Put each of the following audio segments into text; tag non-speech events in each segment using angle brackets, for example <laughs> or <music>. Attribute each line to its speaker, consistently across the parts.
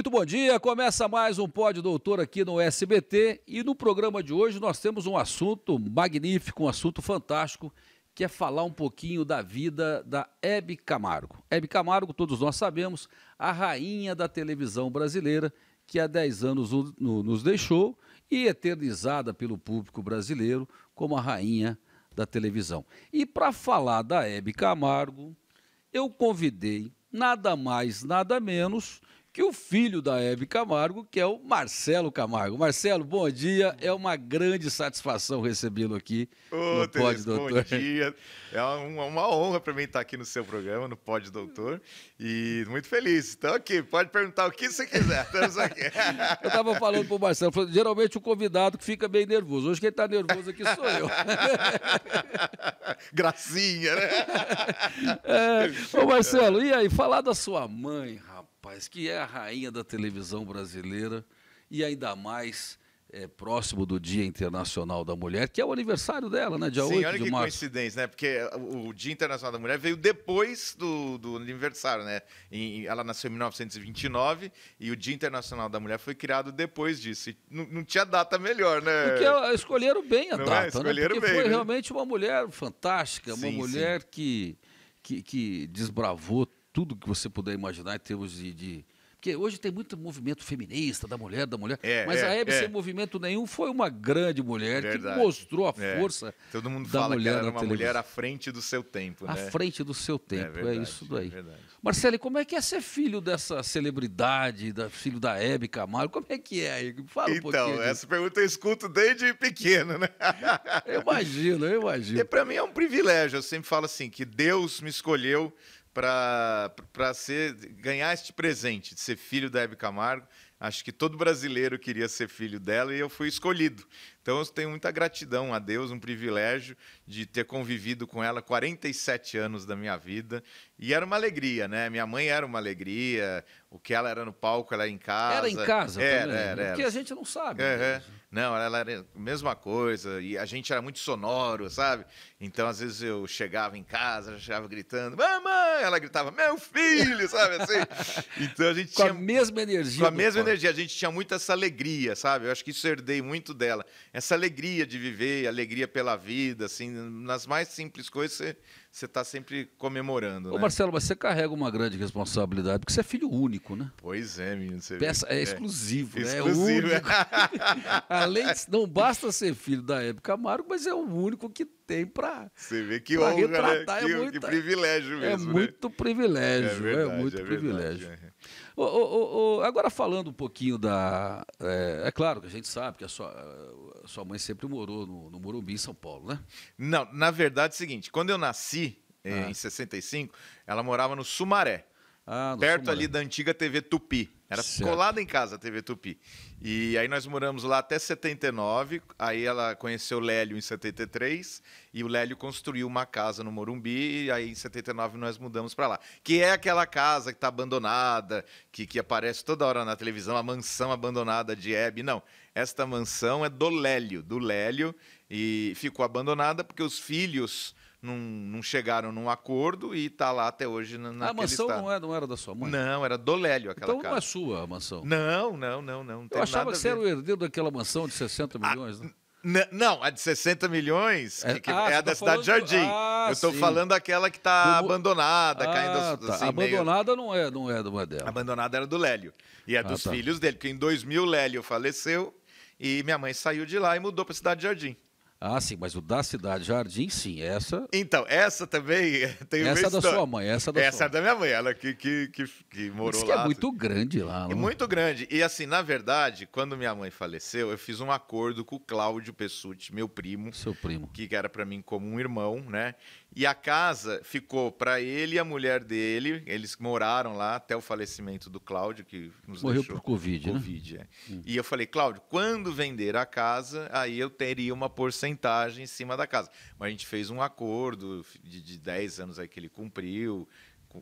Speaker 1: Muito bom dia, começa mais um Pódio Doutor aqui no SBT e no programa de hoje nós temos um assunto magnífico, um assunto fantástico, que é falar um pouquinho da vida da Hebe Camargo. Hebe Camargo, todos nós sabemos, a rainha da televisão brasileira, que há 10 anos nos deixou e eternizada pelo público brasileiro como a rainha da televisão. E para falar da Hebe Camargo, eu convidei nada mais, nada menos que o filho da Hebe Camargo, que é o Marcelo Camargo. Marcelo, bom dia. É uma grande satisfação recebê-lo aqui Ô, no Pode Doutor. Bom dia. É uma, uma honra para mim estar aqui no seu programa, no Pode Doutor. E muito feliz. Então aqui, pode perguntar o que você quiser. <laughs> Estamos aqui. eu estava falando para o Marcelo, falando, geralmente o convidado que fica bem nervoso. Hoje quem está nervoso aqui sou eu. <laughs> Gracinha, né? <laughs> É, ô Marcelo, e aí? Falar da sua mãe, rapaz, que é a rainha da televisão brasileira e ainda mais é, próximo do Dia Internacional da Mulher, que é o aniversário dela, né? Dia Sim, 8 olha de que março.
Speaker 2: coincidência, né? Porque o Dia Internacional da Mulher veio depois do, do aniversário, né? Em, ela nasceu em 1929 e o Dia Internacional da Mulher foi criado depois disso. Não, não, tinha data melhor, né? Porque
Speaker 1: escolheram bem a não é? data, é? escolheram né? Porque bem, foi né? realmente uma mulher fantástica, sim, uma mulher que, que, que desbravou tudo que você puder imaginar em termos de, de... Porque hoje tem muito movimento feminista, da mulher, da mulher. É, mas é, a Hebe, é. sem movimento nenhum, foi uma grande mulher Verdade. que mostrou a é. força. Todo mundo da fala mulher que ela era uma mulher à
Speaker 2: frente do seu tempo. Né? À frente
Speaker 1: do seu é tempo, é verdade, é, isso daí. É Marcelo, como é que é ser filho dessa celebridade, da, filho da Hebe Camargo? Como é que é aí? Fala então, pouquinho. Então, essa pergunta eu escuto desde pequeno, né? eu imagino,
Speaker 2: eu imagino. E <laughs> Para mim é um privilégio. Eu sempre falo assim, que Deus me escolheu para ser ganhar este presente de ser filho da Hebe Camargo. Acho que todo brasileiro queria ser filho dela e eu fui escolhido. Então eu tenho muita gratidão a Deus, um privilégio de ter convivido com ela 47 anos da minha vida. E era uma alegria, né? Minha mãe era uma alegria, o que ela era no palco, ela era em casa. Era em casa, era, né? era, era. O que a gente
Speaker 1: não sabe. Uhum.
Speaker 2: Não, ela era a mesma coisa, e a gente era muito sonoro, sabe? Então, às vezes, eu chegava em casa, chegava gritando, mamãe! Ela gritava, meu
Speaker 1: filho, sabe assim?
Speaker 2: <laughs> Então a gente com tinha. Com a mesma
Speaker 1: energia. Com a mesma
Speaker 2: energia, a gente tinha muito essa alegria, sabe? Eu acho que isso herdei muito dela essa alegria de viver, alegria pela vida, assim, nas mais simples coisas você está sempre comemorando. Ô, né? Marcelo,
Speaker 1: mas você carrega uma grande responsabilidade, porque você é filho único, né? Pois é, menino. Você Peça, é, é exclusivo, né? é, né? exclusivo. é único. <laughs> Além de, não basta ser filho da época Camargo, mas é o único que tem para Você vê que honra, né? retratar, né? que, é muito, que privilégio mesmo. É muito né? privilégio, é, verdade, é né? muito privilégio. É é é o, o, o, agora falando um pouquinho da. É, é, claro que a gente sabe que a sua, a sua mãe sempre morou no, no Morumbi, em São Paulo, né?
Speaker 2: Não, na verdade é o seguinte: quando eu nasci, eh, ah. em 65, ela morava no Sumaré. Ah, perto ali da antiga TV Tupi. Era certo. colada em casa a TV Tupi. E aí nós moramos lá até 79. Aí ela conheceu o Lélio em 73. E o Lélio construiu uma casa no Morumbi. E aí em 79 nós mudamos para lá. Que é aquela casa que está abandonada, que, que aparece toda hora na televisão, a mansão abandonada de Hebe. Não, esta mansão é do Lélio, do Lélio. E ficou abandonada porque os filhos não, não chegaram num acordo e está lá até hoje na, naquele A mansão não era, é, não era da sua mãe? Não, era do Lélio aquela então, casa. Então não
Speaker 1: é sua a mansão? Não, não, não. não, não Eu achava que você era o herdeiro daquela mansão de 60 ah, milhões, a... né?
Speaker 2: N não, a de 60 milhões
Speaker 1: é, que, ah, é a tá da tá cidade falando... Jardim. Ah, eu estou falando
Speaker 2: daquela que está abandonada, ah, caindo tá. assim, Abandonada meio... não é, não é, do é dela. Abandonada era do Lélio. E é ah, dos tá. filhos dele, porque em 2000 Lélio faleceu e minha mãe saiu de lá e mudou para a cidade Jardim.
Speaker 1: Ah, sim, mas o da Cidade Jardim,
Speaker 2: sim, essa. Então, essa também <laughs> tem Essa é da sua mãe, essa é da Essa sua... é da minha mãe, ela que, que, que, que morou que é lá. é muito
Speaker 1: grande lá. É muito
Speaker 2: grande. E assim, na verdade, quando minha mãe faleceu, eu fiz um acordo com o Cláudio Pessuti, meu primo. Seu primo. Que era para mim como um irmão, né? E a casa ficou para ele e a mulher dele. Eles moraram lá até o falecimento do Cláudio, que nos Morreu deixou. por Covid, né? COVID né? é. Hum. E eu falei, Cláudio, quando vender a casa, aí eu teria uma porcentagem em cima da casa. Mas a gente fez um acordo de, de 10 anos aí que ele cumpriu,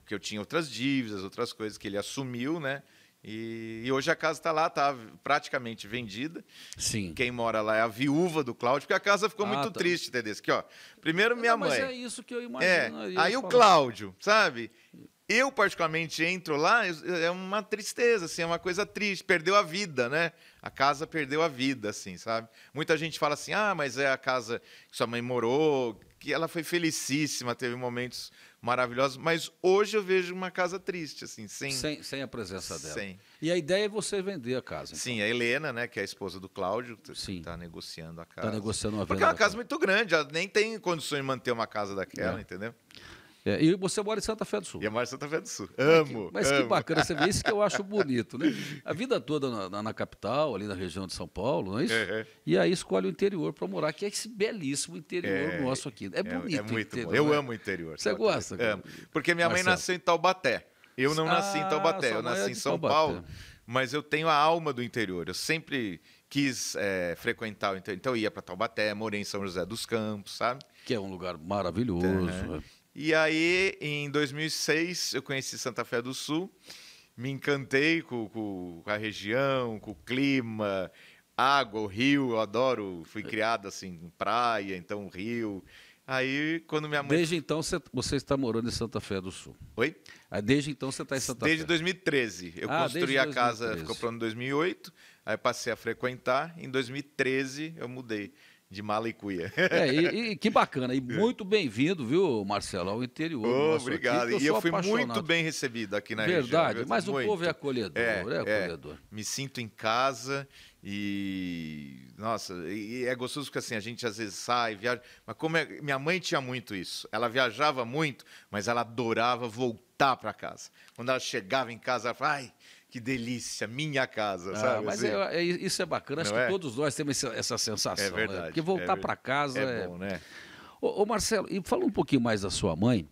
Speaker 2: que eu tinha outras dívidas, outras coisas que ele assumiu, né? E, e, hoje a casa está lá, está praticamente vendida. Sim. Quem mora lá é a viúva do Cláudio, porque a casa ficou ah, muito tá. triste, Tedesco. Ó, primeiro minha Não, mãe. Mas é isso
Speaker 1: que eu é, imagino. É. Aí falar. o Cláudio,
Speaker 2: sabe? Eu, particularmente, entro lá, é uma tristeza, assim, é uma coisa triste. Perdeu a vida, né? A casa perdeu a vida, assim, sabe? Muita gente fala assim, ah, mas é a casa que sua mãe morou, que ela foi felicíssima, teve momentos maravilhosos, mas hoje eu vejo uma casa triste, assim, sem... Sem, sem a presença dela. Sem. E a ideia é você vender a casa. Então. Sim, a Helena, né, que é a esposa do Cláudio, está tá negociando a tá casa. Está
Speaker 1: negociando uma venda. Porque é uma casa, casa,
Speaker 2: muito grande, ela nem tem
Speaker 1: condições de manter uma casa daquela, é. entendeu? É, e você mora em Santa Fé do Sul. E eu moro em Santa Fé do Sul. Amo. Mas, que, mas amo. que bacana você vê isso que eu acho <laughs> bonito, né? A vida toda na, na, na capital, ali na região de São Paulo, não é isso? E aí escolhe o interior para morar, que é esse belíssimo interior é, nosso aqui. É, é bonito. É, muito interior, bom. Eu né? amo o interior. Você gosta? Amo. Porque minha Marcelo. mãe nasceu em Taubaté.
Speaker 2: Eu não ah, nasci em ah, Taubaté, eu é nasci em São Taubaté. Paulo, mas eu tenho a alma do interior. Eu sempre quis é, frequentar o interior. Então eu ia para Taubaté, morei em São José dos Campos, sabe? Que é um lugar maravilhoso. É. E aí, em 2006, eu conheci Santa Fé do Sul, me encantei com, com a região, com o clima, água, o rio, eu adoro. Fui é. criado assim, em praia, então rio.
Speaker 1: Aí, quando minha mãe. Desde então você está morando em Santa Fé do Sul. Oi? Ah, desde então você está em Santa desde Fé?
Speaker 2: 2013. Eu ah, construí a 2013. casa, ficou pronto em 2008. Aí passei a frequentar. Em 2013 eu mudei de mala e cuia. É, e,
Speaker 1: e <laughs> que bacana, e muito bem-vindo, viu, Marcelo, ao interior. Oh, obrigado, eu e eu fui apaixonado. muito bem recebido aqui na Verdade, região. mas muito. o povo
Speaker 2: é acolhedor, é, é, é. acolhedor. É. Me sinto em casa e, nossa, e é gostoso porque assim, a gente às vezes sai, viaja, mas como é... minha mãe tinha muito isso, ela viajava muito, mas ela adorava voltar para casa. Quando ela chegava em casa, ela falava, ai que delícia, minha casa, ah, sabe? Mas assim? é,
Speaker 1: é, isso é bacana, acho Não que é? todos nós temos essa, sensação. É né? verdade. Né? Porque voltar é para casa é, é, bom, né? Ô, ô, Marcelo, e fala um pouquinho mais da sua mãe.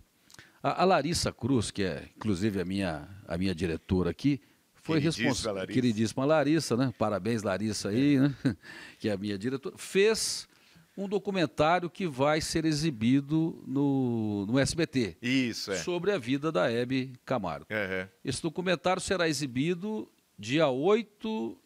Speaker 1: A, a, Larissa Cruz, que é inclusive a minha, a minha diretora aqui, foi responsável. Queridíssima Larissa, né? Parabéns, Larissa aí, é. né? <laughs> Que é a minha diretora. Fez um documentário que vai ser exibido no, no SBT. Isso, é. Sobre a vida da Hebe Camargo. é. Esse documentário será exibido dia 8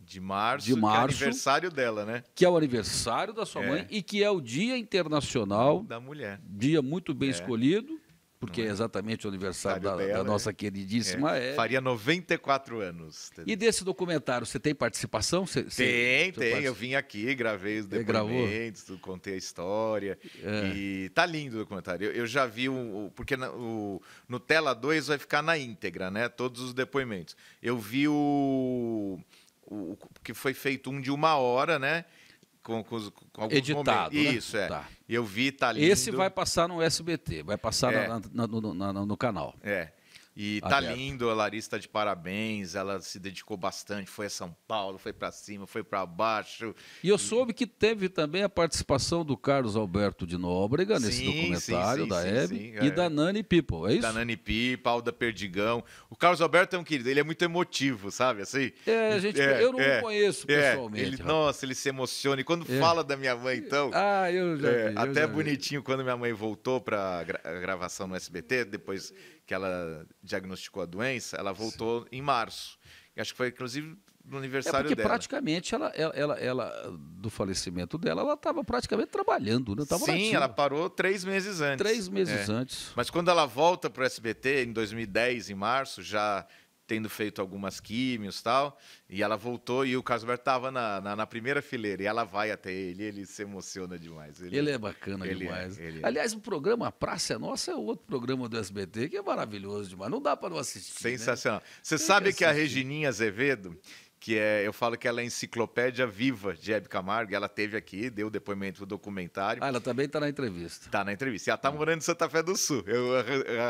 Speaker 1: de março, de março, que é aniversário dela, né? Que é o aniversário da sua é. mãe e que é o Dia Internacional da Mulher. Dia muito bem é. escolhido porque é? é? exatamente o aniversário da, dela, da, é. nossa é. queridíssima. É. é. Faria
Speaker 2: 94 anos.
Speaker 1: E desse documentário, você tem participação? tem, tem. Eu
Speaker 2: vim aqui, gravei os depoimentos, contei a história. É. E tá lindo o documentário. Eu, eu já vi, o, porque na, o, no Tela 2 vai ficar na íntegra, né? Todos os depoimentos. Eu vi o, o que foi feito um de uma hora, né? com, com, com alguns Editado, momentos. Né? Isso, é. Tá. Eu vi, tá lindo. Esse vai
Speaker 1: passar no SBT, vai passar é. na, na, no, na, no canal. É.
Speaker 2: E tá lindo, a Larissa tá de parabéns, ela se dedicou bastante, foi a São Paulo, foi para cima, foi para baixo.
Speaker 1: E eu soube que teve também a participação do Carlos Alberto de Nóbrega nesse sim, documentário sim, sim, da Hebe e é. da Nani People, é isso? Da Nani
Speaker 2: People, Alda Perdigão. O Carlos Alberto é um querido, ele é muito emotivo, sabe? Assim, é, gente, é, eu não é, conheço é. pessoalmente. Ele, nossa, ele se emociona. E quando é. fala da minha mãe, então. Ah, eu já vi, Até já bonitinho vi. quando minha mãe voltou para gra gravação no SBT, depois que ela diagnosticou a doença, ela voltou Sim. em março. Acho que foi, inclusive, no é, aniversário é porque dela.
Speaker 1: praticamente ela, ela, ela, ela, do falecimento dela, ela estava praticamente trabalhando, né? Tava Sim, ela
Speaker 2: parou três meses antes. Três meses é. antes. Mas quando ela volta para o SBT, em 2010, em março, já tendo feito algumas químios tal, e ela voltou e o Casberto estava na, na, na, primeira fileira, e ela vai até ele, ele se emociona demais. Ele, ele é bacana ele é, demais. É, ele
Speaker 1: Aliás, o programa Praça é Nossa é outro programa do SBT que é maravilhoso demais, não dá para não assistir. Né? Sensacional. Né? Você Tem sabe que, que a Regininha Azevedo, que é, eu falo que ela é a
Speaker 2: enciclopédia viva de Hebe Camargo. Ela teve aqui, deu depoimento do documentário. Ah, ela também está na entrevista. Está na entrevista. E ela está é. morando em Santa Fé do Sul. Eu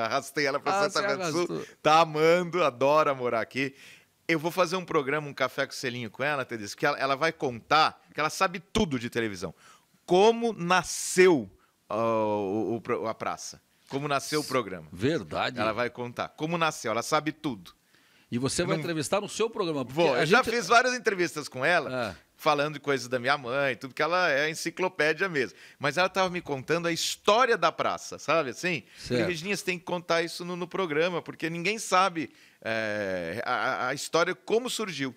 Speaker 2: arrastei ela para ah, Santa Fé do Sul. Está amando, adora morar aqui. Eu vou fazer um programa, um café com selinho com ela, Tedesco, que ela, ela vai contar que ela sabe tudo de televisão. Como nasceu uh, o, o, a praça. Como nasceu o programa. Verdade. Ela vai contar. Como nasceu, ela sabe tudo.
Speaker 1: E você vai não... entrevistar no seu programa. Vou, eu gente... já fiz
Speaker 2: várias entrevistas com ela, é. falando de coisas da minha mãe, tudo que ela é enciclopédia mesmo. Mas ela estava me contando a história da praça, sabe assim? Certo. E, Regininha, você tem que contar isso no, no programa, porque ninguém
Speaker 1: sabe é, a, a, história, como surgiu.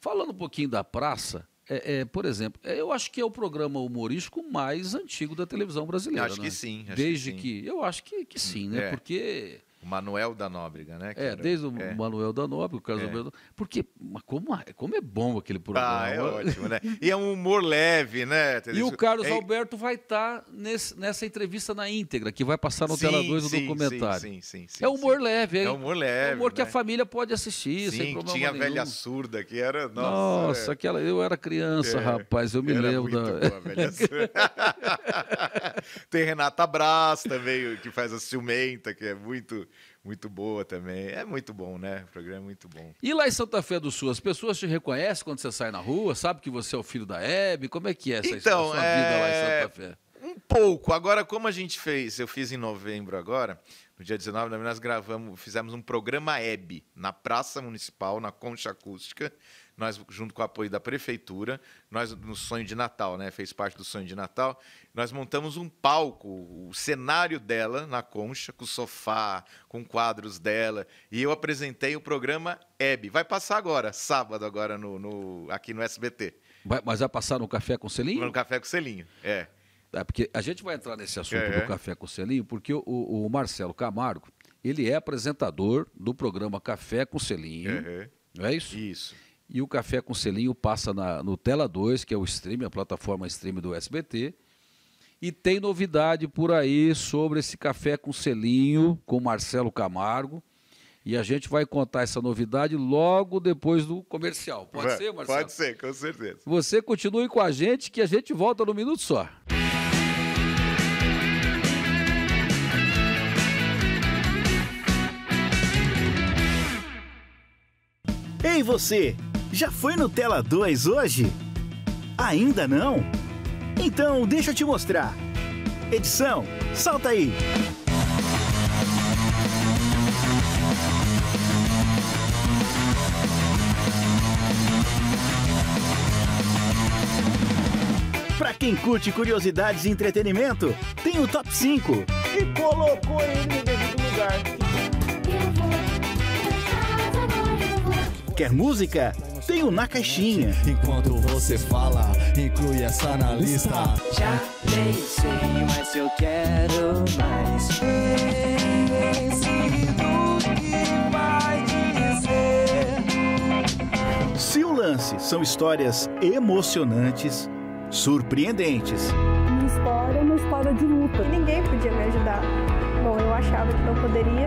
Speaker 1: Falando um pouquinho da praça, é, é, por exemplo, é, eu acho que é o programa humorístico mais antigo da televisão brasileira. Acho né? que sim. Acho Desde que, sim. que, Eu acho que, que sim, né? É. Porque Manuel da Nóbrega, né? É, era, desde o é. Manuel da Nóbrega, o Carlos é. Alberto. Porque como, como é bom aquele programa. Ah, é ótimo, né? E é um humor leve, né? E o Carlos é... Alberto vai tá estar nessa entrevista na íntegra, que vai passar no sim, Tela 2 do documentário. Sim, sim, sim. é humor sim. leve. É, é humor leve. É humor né? que a né? família pode assistir, sim, sem problema. Tinha a velha surda, que era. Nossa, nossa é. aquela, eu era criança, é, rapaz, eu me era lembro. Muito da... boa, velha <laughs> surda. <laughs>
Speaker 2: Tem Renata Brás também, que faz a ciumenta, que é muito muito boa também. É muito bom, né? O programa é muito bom.
Speaker 1: E lá em Santa Fé do Sul, as pessoas te reconhecem quando você sai na rua? Sabe que você é o filho da Hebe? Como é que é essa então, sua é... vida lá em Santa Fé? Um pouco.
Speaker 2: Agora, como a gente fez, eu fiz em novembro agora, no dia 19 nós gravamos, fizemos um programa Hebe na Praça Municipal, na Concha Acústica nós junto com o apoio da prefeitura, nós no sonho de Natal, né, fez parte do sonho de Natal, nós montamos um palco, o cenário dela na Concha, com sofá, com quadros dela, e eu apresentei o programa Hebe. Vai passar agora, sábado agora no, no aqui no
Speaker 1: SBT. Vai, mas vai passar no Café com Selinho? No Café com Selinho, é. é porque a gente vai entrar nesse assunto é. do Café com Selinho, porque o, o Marcelo Camargo, ele é apresentador do programa Café com Selinho. Uhum. Não é isso? Isso. E o Café com Selinho passa na, no Tela 2, que é o stream, a plataforma stream do SBT. E tem novidade por aí sobre esse Café com Selinho com Marcelo Camargo. E a gente vai contar essa novidade logo depois do comercial. Pode ser, Marcelo? Pode ser, com certeza. Você continue com a gente que a gente volta no minuto só.
Speaker 3: Ei você! Já foi no Tela 2 hoje? Ainda não? Então deixa eu te mostrar. Edição, salta aí! Pra quem curte curiosidades e entretenimento, tem o top 5. E colocou ele no devido lugar. Quer música? tenho na caixinha. Enquanto você fala, inclui essa na lista. Já pensei, mas eu quero mais. Pense que vai dizer. Se o lance são histórias emocionantes, surpreendentes. Minha história é uma história de luta. Ninguém podia me ajudar. Bom, eu achava que não poderia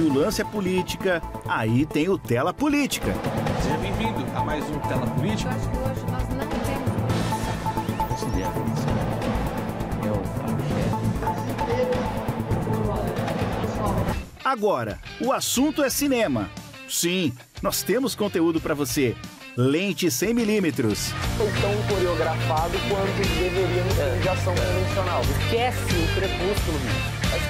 Speaker 3: se o lance é política, aí tem o Tela Política.
Speaker 1: Seja bem-vindo a mais um Tela Política.
Speaker 3: É Agora, o assunto é cinema. Sim, nós temos conteúdo para você. Lente 100 milímetros. Foi tão
Speaker 2: coreografado quanto deveria no filme de ação convencional. Esquece o crepúsculo, bicho.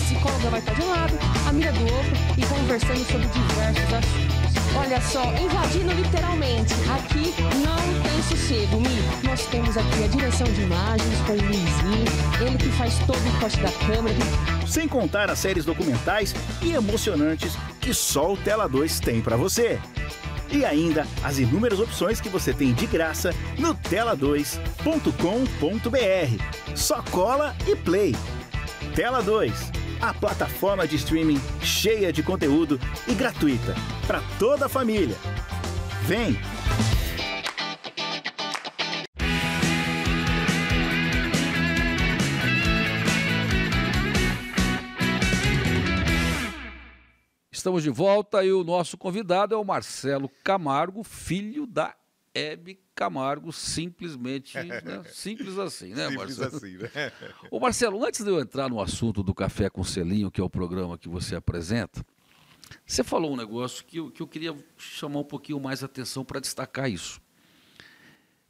Speaker 1: psicóloga vai estar de um lado, a amiga do outro e conversando sobre diversos assuntos. Olha só, invadindo literalmente.
Speaker 3: Aqui não tem sossego, Mi. Nós temos aqui a direção de imagens com o Luizinho, ele que faz todo o corte da câmera. Sem contar as séries documentais e emocionantes que só o Tela 2 tem para você. E ainda as inúmeras opções que você tem de graça no tela2.com.br. Só cola e play. Tela 2 a plataforma de streaming cheia de conteúdo e gratuita para toda a família. Vem!
Speaker 1: Estamos de volta e o nosso convidado é o Marcelo Camargo, filho da Hebe Camargo, simplesmente, <laughs> né? simples assim, né, simples Marcelo? Assim, né? Ô Marcelo, antes de eu entrar no assunto do Café com Selinho, que é o programa que você apresenta, você falou um negócio que eu, que eu queria chamar um pouquinho mais atenção para destacar isso.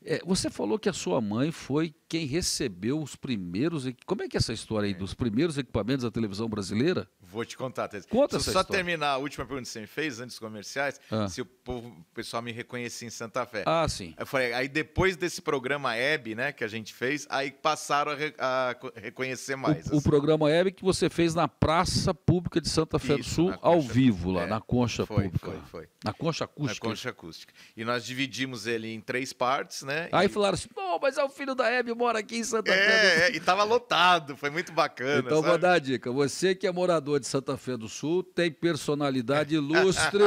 Speaker 1: É, você falou que a sua mãe foi quem recebeu os primeiros. Como é que é essa história aí é. dos primeiros equipamentos da televisão brasileira? Vou te contar, Tese. Conta só história.
Speaker 2: terminar a última pergunta que você me fez, antes dos comerciais, ah. se o, povo, o pessoal me reconhecia em Santa
Speaker 1: Fé. Ah, sim.
Speaker 2: Eu falei, aí depois desse programa EB, né, que a gente fez, aí passaram a, re, a reconhecer mais. O, assim.
Speaker 1: o, programa EB que você fez na Praça Pública de Santa Fé Isso, do Sul, ao vivo, lá é, na Concha foi, Pública. Foi, foi. Na
Speaker 2: Concha Acústica. Na Concha Acústica. E nós dividimos ele em três partes, né? Aí e...
Speaker 1: falaram assim, pô, mas é o filho da EB, mora aqui em Santa é, Fé. É, e tava
Speaker 2: lotado, foi muito bacana. Então sabe? vou dar
Speaker 1: a dica. Você que é morador de Santa Fé do Sul, tem personalidade ilustre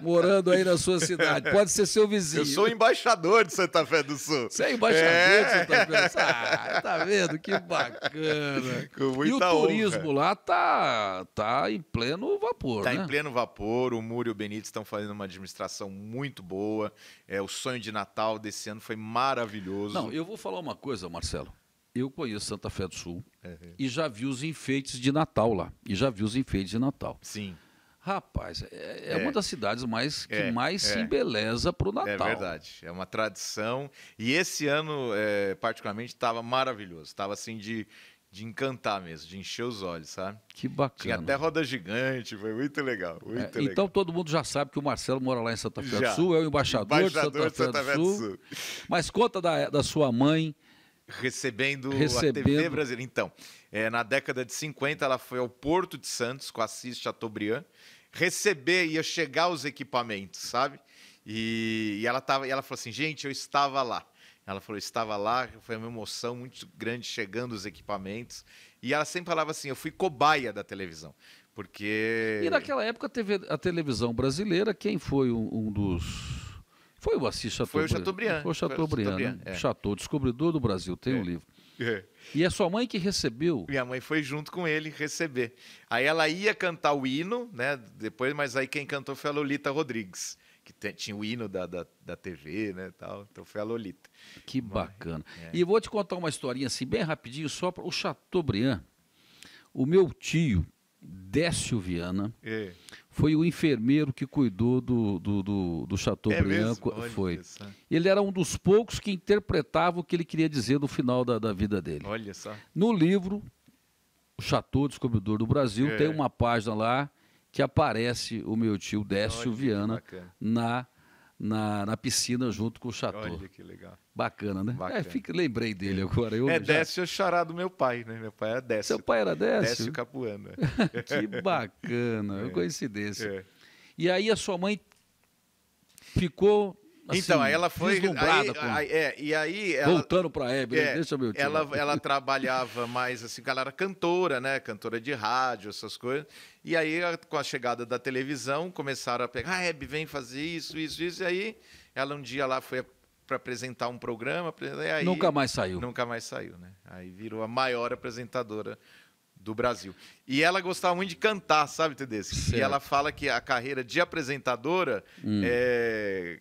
Speaker 1: morando aí na sua cidade. Pode ser seu vizinho. Eu sou
Speaker 2: embaixador de Santa Fé do Sul. Você é embaixador é. de Santa Fé do Sul.
Speaker 1: Ah, tá vendo? Que bacana. e o turismo honra. lá tá, tá em pleno
Speaker 2: vapor. Tá né? em pleno vapor. O Múrio e o Benítez estão fazendo uma administração muito boa. É, o sonho de Natal desse ano foi maravilhoso. Não, eu vou falar uma
Speaker 1: coisa, Marcelo eu conheço Santa Fé do Sul uhum. e já vi os enfeites de Natal lá. E já vi os enfeites de Natal. Sim. Rapaz, é, é, é, uma das cidades mais que é, mais se é. embeleza para o é Natal. É verdade,
Speaker 2: é uma tradição. E esse ano, é, particularmente, estava maravilhoso. Estava assim de, de encantar mesmo, de encher os olhos, sabe?
Speaker 1: Que bacana. Tinha até
Speaker 2: roda gigante, foi muito legal. Muito é, legal. Então
Speaker 1: todo mundo já sabe que o Marcelo mora lá em Santa Fé do Sul, é o embaixador, embaixador de, Santa de Santa Fé do Sul. Fé do Sul.
Speaker 2: Mas conta da, da
Speaker 3: sua
Speaker 1: mãe
Speaker 2: recebendo, recebendo, a TV brasileira. Então, é, na década de 50, ela foi ao Porto de Santos com a Assis Chateaubriand, receber, ia chegar os equipamentos, sabe? E, e ela, tava, e ela falou assim, gente, eu estava lá. Ela falou, estava lá, foi uma emoção muito grande chegando os equipamentos. E ela sempre falava assim, eu fui cobaia da televisão. Porque... E naquela
Speaker 1: época a, TV, a televisão brasileira, quem foi um, um dos foi o Assis Chateaubriand. Foi o Chateaubriand. Foi o Chateaubriand. Chateaubriand, né? é. Chateau, descobridor do Brasil, tem o é. um livro. É. E é sua mãe que recebeu?
Speaker 2: Minha mãe foi junto com ele receber. Aí ela ia cantar o hino, né? Depois, mas aí quem cantou foi a Lolita Rodrigues que tinha o hino da, da, da, TV,
Speaker 1: né, tal. Então foi a Lolita. Que bacana. É. E vou te contar uma historinha assim bem rapidinho só para o Chateaubriand. O meu tio, Décio Viana. É. Foi o enfermeiro que cuidou do, do, do, do Chateaubriand. É foi. Isso. Né? Ele era um dos poucos que interpretava o que ele queria dizer no final da, da vida dele. Olha só. No livro, O Chateau Descobridor do Brasil, é. tem uma página lá que aparece o meu tio Décio Olha, Viana na na, na piscina junto com o Chateau. Olha que legal. Bacana, né? É, bacana. É, fica, lembrei dele é. agora. Eu é já... Décio Chará do meu pai, né? Meu pai era Décio. Seu pai era Décio? Décio Capuana. É. <laughs> que bacana, <laughs> é. coincidência. É. E aí a sua mãe ficou então, assim, ela foi. Aí, com... aí, é, e aí ela, Voltando para a Hebe, é, deixa Ela, ela <laughs> trabalhava
Speaker 2: mais assim, ela era cantora, né? Cantora de rádio, essas coisas. E aí, com a chegada da televisão, começaram a pegar, ah, Hebe, vem fazer isso, isso, isso. E aí, ela um dia lá foi para apresentar um programa. Aí, nunca mais saiu. Nunca mais saiu, né? Aí virou a maior apresentadora do Brasil. E ela gostava muito de cantar, sabe, Tedesco? E ela fala que a carreira de apresentadora hum. é,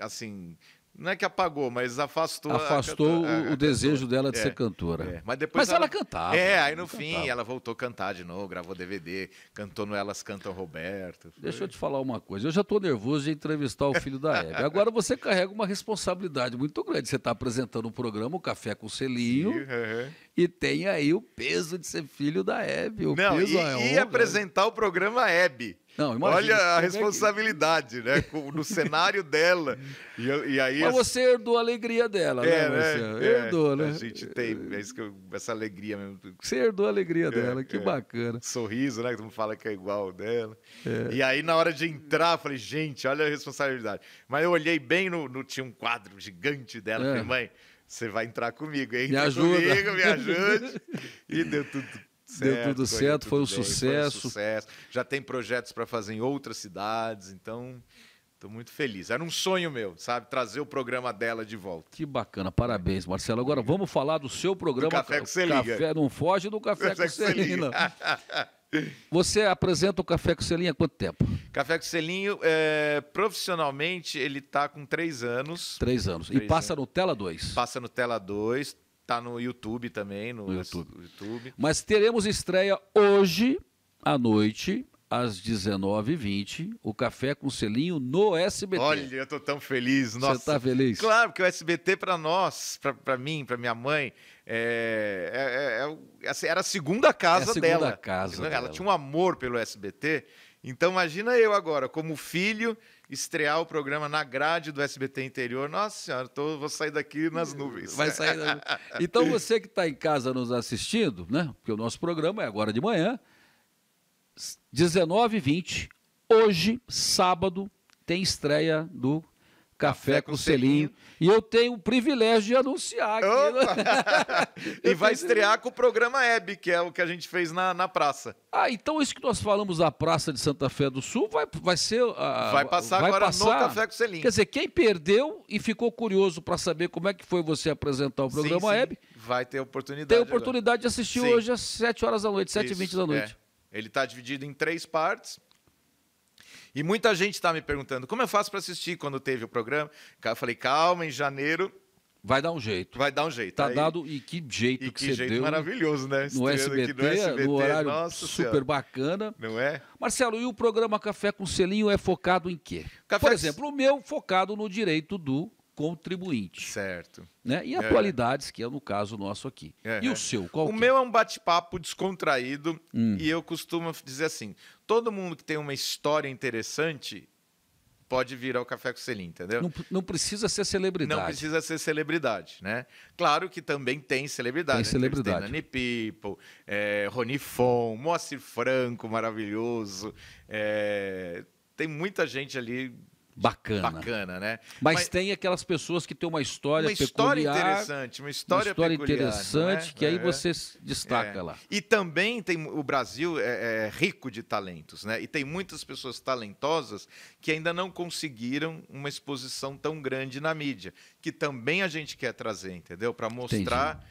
Speaker 2: assim, não é que apagou, mas afastou. Afastou a, a, a, o desejo dela de é, ser cantora. É. Mas depois mas ela, ela, cantava. É, né? aí no fim cantava. ela voltou a cantar de novo, gravou DVD, cantou no Elas Cantam
Speaker 1: Roberto. Foi. Deixa eu te falar uma coisa. Eu já estou nervoso de entrevistar o filho da Hebe. Agora você carrega uma responsabilidade muito grande. Você está apresentando o um programa, o Café com Selinho. Sim, uhum. E tem aí o peso de ser filho da Hebe. O não, peso e, é e apresentar o programa Hebe.
Speaker 2: Não, imagina, Olha a é responsabilidade, né? No cenário dela. E, e aí Mas você
Speaker 1: herdou a alegria dela, né, é, né? né? herdou, é, né? A gente tem é isso que eu, essa
Speaker 2: alegria mesmo. Você herdou a alegria é, dela, que é. bacana. Sorriso, né? Que todo mundo fala que é igual dela. E aí, na hora de entrar, eu falei, gente, olha a responsabilidade. Mas eu olhei bem no. no tinha um quadro gigante dela, é. minha mãe você vai entrar comigo, hein? Me ajuda. Comigo, me <laughs> ajude. e deu tudo certo. Deu tudo certo, tudo foi, um bem, sucesso. foi um sucesso. Já tem projetos para fazer em outras cidades, então estou muito feliz. Era um sonho meu, sabe? Trazer
Speaker 1: o programa dela de volta. Que bacana, parabéns, Marcelo. Agora vamos falar do seu programa. Do café com você Café, não foge do Café, café com Celina. <laughs> Você apresenta o Café com Selinho há quanto tempo?
Speaker 2: Café com Selinho, é, profissionalmente, ele está com três anos.
Speaker 1: Três anos. Três e passa
Speaker 2: anos. no Tela 2. Passa no Tela 2. Tá no YouTube também, no, no YouTube. YouTube.
Speaker 1: Mas teremos estreia hoje à noite, às 19h20, o Café com Selinho no SBT. Olha,
Speaker 2: eu tô tão feliz. Nossa. Você tá feliz? Claro, porque o SBT para nós, para mim, para minha mãe, é, é, é, é assim, era a segunda casa é a segunda dela. Casa Ela dela. tinha um amor pelo SBT. Então imagina eu agora, como filho estrear o programa na grade do SBT Interior. Nossa Senhora, tô, vou sair daqui nas nuvens. Vai sair da... <laughs> Então você
Speaker 1: que está em casa nos assistindo, né? Porque o nosso programa é agora de manhã, 19h20. Hoje, sábado, tem estreia do Café com, com selinho. E eu tenho o privilégio de anunciar aqui. Né? <laughs> e vai estrear
Speaker 2: com o programa EB, que é o que a gente fez na, na praça.
Speaker 1: Ah, então isso que nós falamos da Praça de Santa Fé do Sul vai, vai ser. Uh, vai passar vai agora passar... no Café com Selinho. Quer dizer, quem perdeu e ficou curioso para saber como é que foi você apresentar o programa sim, EB. Vai ter oportunidade. Tem oportunidade agora. de assistir sim. hoje às 7 horas da noite, 7h20 da é. noite.
Speaker 2: É. Ele está dividido em três partes. E muita gente está me perguntando como eu faço para assistir quando teve o programa. Eu falei,
Speaker 1: calma, em janeiro Vai dar um jeito. Vai dar um jeito. Tá Aí, dado e que jeito e que, que jeito deu, maravilhoso, né? No SBT, no SBT, no horário nossa, super senhora. bacana. Não é? Marcelo, e o programa Café com Selinho é focado em quê? Café... Por exemplo, o meu focado no direito do contribuinte. Certo. Né? E é. atualidades, é. que é no caso nosso aqui. É. E o seu, qual
Speaker 2: O que? É? meu é um bate-papo descontraído hum. e eu costumo dizer assim, todo mundo que tem uma história interessante pode vir ao Café com Selim, entendeu? Não,
Speaker 1: não, precisa ser celebridade. Não
Speaker 2: precisa ser celebridade, né? Claro que também tem celebridade. Tem né? celebridade. Nani People, é, Rony Fon, Moacir Franco, maravilhoso. É, tem muita gente ali bacana. Bacana, né? Mas, Mas
Speaker 1: tem aquelas pessoas que têm uma história uma peculiar. Uma história interessante, uma história, uma história é? interessante, que é. aí você destaca é. lá.
Speaker 2: E também tem o Brasil é, é, rico de talentos, né? E tem muitas pessoas talentosas que ainda não conseguiram uma exposição tão grande na mídia, que também a gente quer trazer, entendeu? Para mostrar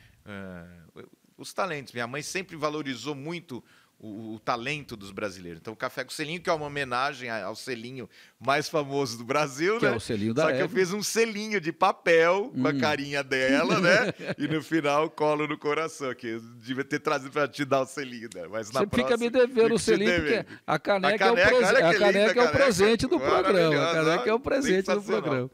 Speaker 2: uh, os talentos. Minha mãe sempre valorizou muito o, o, talento dos brasileiros. Então, o Café com Selinho, que é uma homenagem ao selinho mais famoso do Brasil, que é né? É o selinho da Só que eu fiz um selinho de papel com hum. a carinha dela, né? <laughs> e no final, colo no coração, que eu devia ter trazido para te dar o selinho, né? Mas na Você próxima, fica me devendo o selinho, porque a caneca, a é caneca, é, o, a caneca é o presente do programa. A caneca é o presente do programa.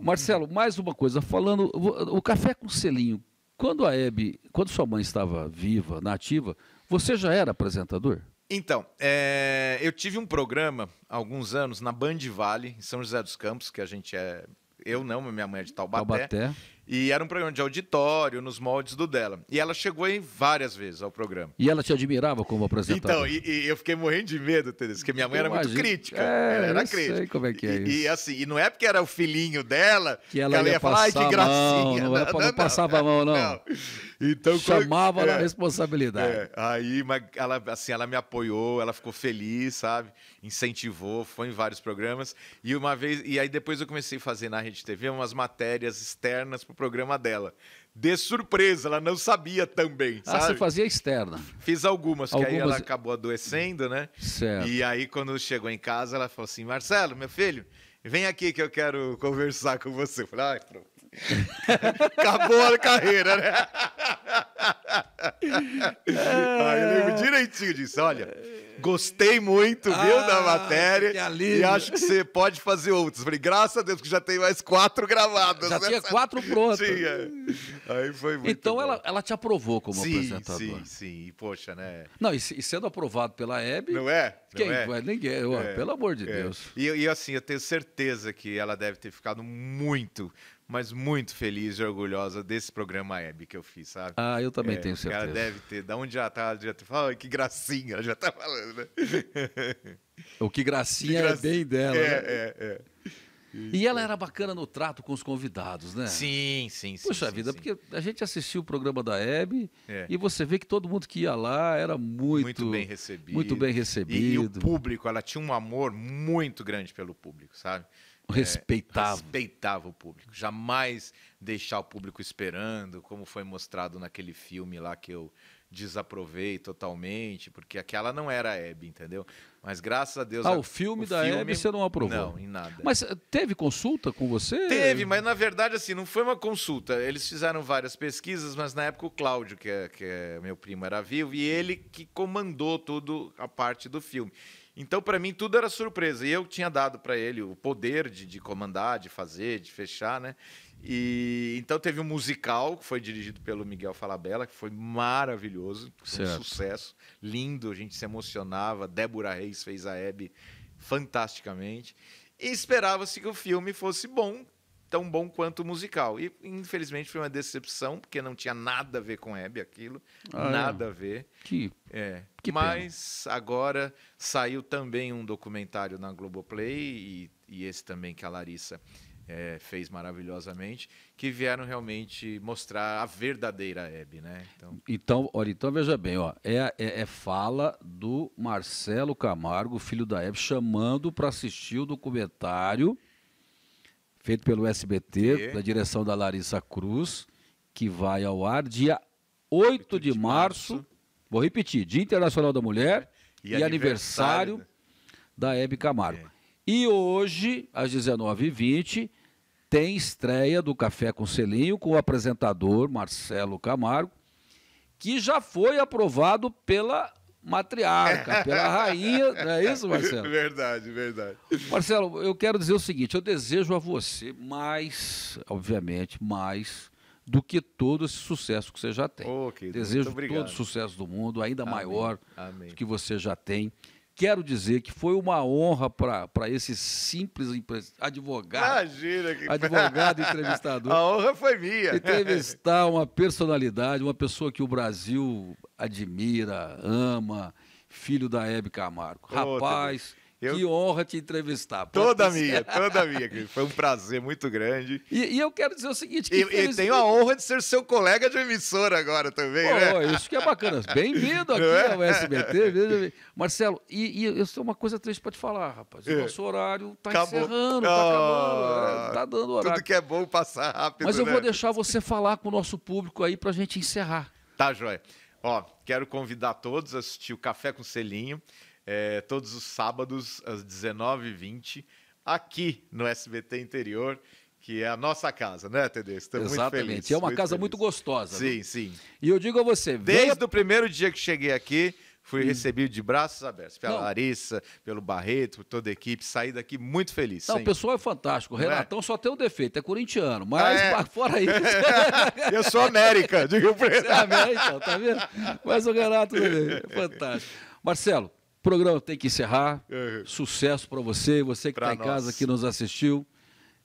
Speaker 1: Marcelo, mais uma coisa, falando, o café com selinho, quando a Hebe, quando sua mãe estava viva, nativa, na você já era apresentador?
Speaker 2: Então, é, eu tive um programa há alguns anos na Band Vale, em São José dos Campos, que a gente é. Eu não, minha mãe é de Taubaté. Taubaté. E era um programa de auditório, nos moldes do dela. E ela chegou aí várias vezes ao programa.
Speaker 1: E ela te admirava como apresentadora? Então,
Speaker 2: e, e eu fiquei morrendo de medo, Tereza, porque minha mãe eu era imagino. muito crítica. É, ela era crítica. sei como é que é isso. E, e, assim, e não é porque era o filhinho dela que ela, que ela ia, ia falar, ai, que gracinha. não, não, não, não, passava a mão, não.
Speaker 1: não. Então, Chamava
Speaker 2: a É, na responsabilidade. É, aí, mas ela, assim, ela me apoiou, ela ficou feliz, sabe? Incentivou, foi em vários programas. E uma vez, e aí depois eu comecei a fazer na Rede TV umas matérias externas pro programa dela de surpresa, ela não sabia também.
Speaker 1: Ah, sabe? você fazia externa.
Speaker 2: Fiz algumas, algumas, que aí ela acabou adoecendo, né? Certo. E aí, quando chegou em casa, ela falou assim: Marcelo, meu filho, vem aqui que eu quero conversar com você. Eu falei, ai, pronto. <laughs> Acabou a carreira, né? ah, eu lembro é. direitinho disso. Olha, gostei muito, ah, viu, da ah, matéria. E acho que você pode fazer outros. Falei, graças a Deus que já tem mais quatro gravadas. Já né? tinha quatro prontas. Tinha. É.
Speaker 1: Aí foi muito Então bom. Ela, ela te aprovou como sim, apresentador. Sim,
Speaker 2: sim. E poxa, né?
Speaker 1: Não, e, e sendo aprovado pela Hebe... Não é? Quem não é? Ninguém. é. Pelo amor de é. Deus.
Speaker 2: E, e assim, eu tenho certeza que ela deve ter ficado muito mas muito feliz e orgulhosa desse programa Hebe que eu fiz, sabe? Ah, eu também é, tenho certeza. Ela deve ter, da onde já tá, já tá falando, que gracinha, ela já tá falando, né?
Speaker 1: O que gracinha, que é gracinha é bem dela. É, né? é, é. E ela era bacana no trato com os convidados, né? Sim, sim, sim. Puxa sim, vida, sim. porque a gente assistiu o programa da Hebe é. e você vê que todo mundo que ia lá era muito, muito bem recebido. Muito bem recebido. E, e o público,
Speaker 2: ela tinha um amor muito grande pelo público, sabe? respeitava. É, respeitava o público. Jamais deixar o público esperando, como foi mostrado naquele filme lá que eu desaprovei totalmente, porque aquela não era a Hebe, entendeu? Mas graças a Deus. Ah, a... o filme o da filme... Hebe você não aprovou? Não, em nada. Mas
Speaker 1: eh, teve consulta com você? Teve,
Speaker 2: mas na verdade, assim, não foi uma consulta. Eles fizeram várias pesquisas, mas na época o Cláudio, que é, que é meu primo, era vivo, e ele que comandou tudo a parte do filme. Então, para mim, tudo era surpresa. E eu tinha dado para ele o poder de, de, comandar, de fazer, de fechar, né? E então teve um musical que foi dirigido pelo Miguel Falabella, que foi maravilhoso, foi um sucesso, lindo, a gente se emocionava. Débora Reis fez a Hebe fantasticamente. E esperava-se que o filme fosse bom, tão bom quanto o musical. E infelizmente foi uma decepção, porque não tinha nada a ver com Hebe aquilo, ah, é. nada é. a ver. Que, é. que Mas pena. agora saiu também um documentário na Globoplay e, e esse também que a Larissa é, fez maravilhosamente, que vieram realmente mostrar a verdadeira Hebe, né? Então,
Speaker 1: então, olha, então veja bem, ó, é, é, é fala do Marcelo Camargo, filho da Hebe, chamando para assistir o documentário feito pelo SBT, e... da direção da Larissa Cruz, que vai ao ar dia 8 de, de março, março, Vou repetir, Dia Internacional da Mulher e, e aniversário, né? da Hebe Camargo. É. E hoje, às 19h20, tem estreia do Café com Selinho com o apresentador Marcelo Camargo, que já foi aprovado pela matriarca, pela rainha, não é isso, Marcelo? <laughs>
Speaker 2: Verdade, verdade.
Speaker 1: Marcelo, eu quero dizer o seguinte: eu desejo a você mais, obviamente, mais do que todo esse sucesso que você já tem. desejo todo o sucesso do mundo, ainda Amém. maior Amém. que você já tem quero dizer que foi uma honra para esse simples advogado. Imagina que... <laughs> Advogado entrevistador. A honra foi minha. Entrevistar <laughs> uma personalidade, uma pessoa que o Brasil admira, ama, filho da Hebe Camargo. Rapaz. Eu... Que honra te entrevistar. Pode toda dizer. minha, é toda <laughs> minha. Foi um prazer muito grande.
Speaker 2: E, e eu quero dizer o seguinte... Que e, tenho a honra de ser seu colega de emissora agora também, Pô, né? Isso que é bacana. <laughs> Bem-vindo aqui é? ao
Speaker 1: SBT. <laughs> Marcelo, e, e eu tenho uma coisa triste para te falar, rapaz. O é. nosso horário está encerrando, está ah, acabando. É, tá dando horário. Tudo que é
Speaker 2: bom passar rápido, Mas eu né? vou deixar
Speaker 1: você falar com o nosso público aí para a gente encerrar.
Speaker 2: Tá, joia. Ó, quero convidar todos a assistir o Café com Selinho é, todos os sábados às 19h20 aqui no SBT Interior que é a nossa casa, né, Tedê? Estamos Exatamente. muito felizes. É uma muito casa feliz. muito
Speaker 1: gostosa. Sim, né? sim. E eu digo a você...
Speaker 2: Desde veio... o primeiro dia que cheguei aqui, fui hum. recebido de braços abertos pela Não. Larissa, pelo
Speaker 1: Barreto, por toda a equipe, saí daqui muito feliz. Não, o pessoal é fantástico. O é? Renatão é? só tem um defeito, é corintiano, mas é. <laughs> fora isso. <laughs> eu sou América, digo pra ele. Você é América, tá vendo? Mas o Renato é fantástico. Marcelo, o programa tem que encerrar. Uhum. Sucesso para você, você que está em casa, que nos assistiu.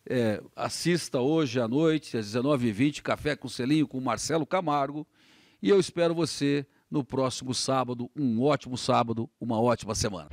Speaker 1: É, assista hoje à noite, às 19h20, Café com Selinho, com Marcelo Camargo. E eu espero você no próximo sábado. Um ótimo sábado, uma ótima semana.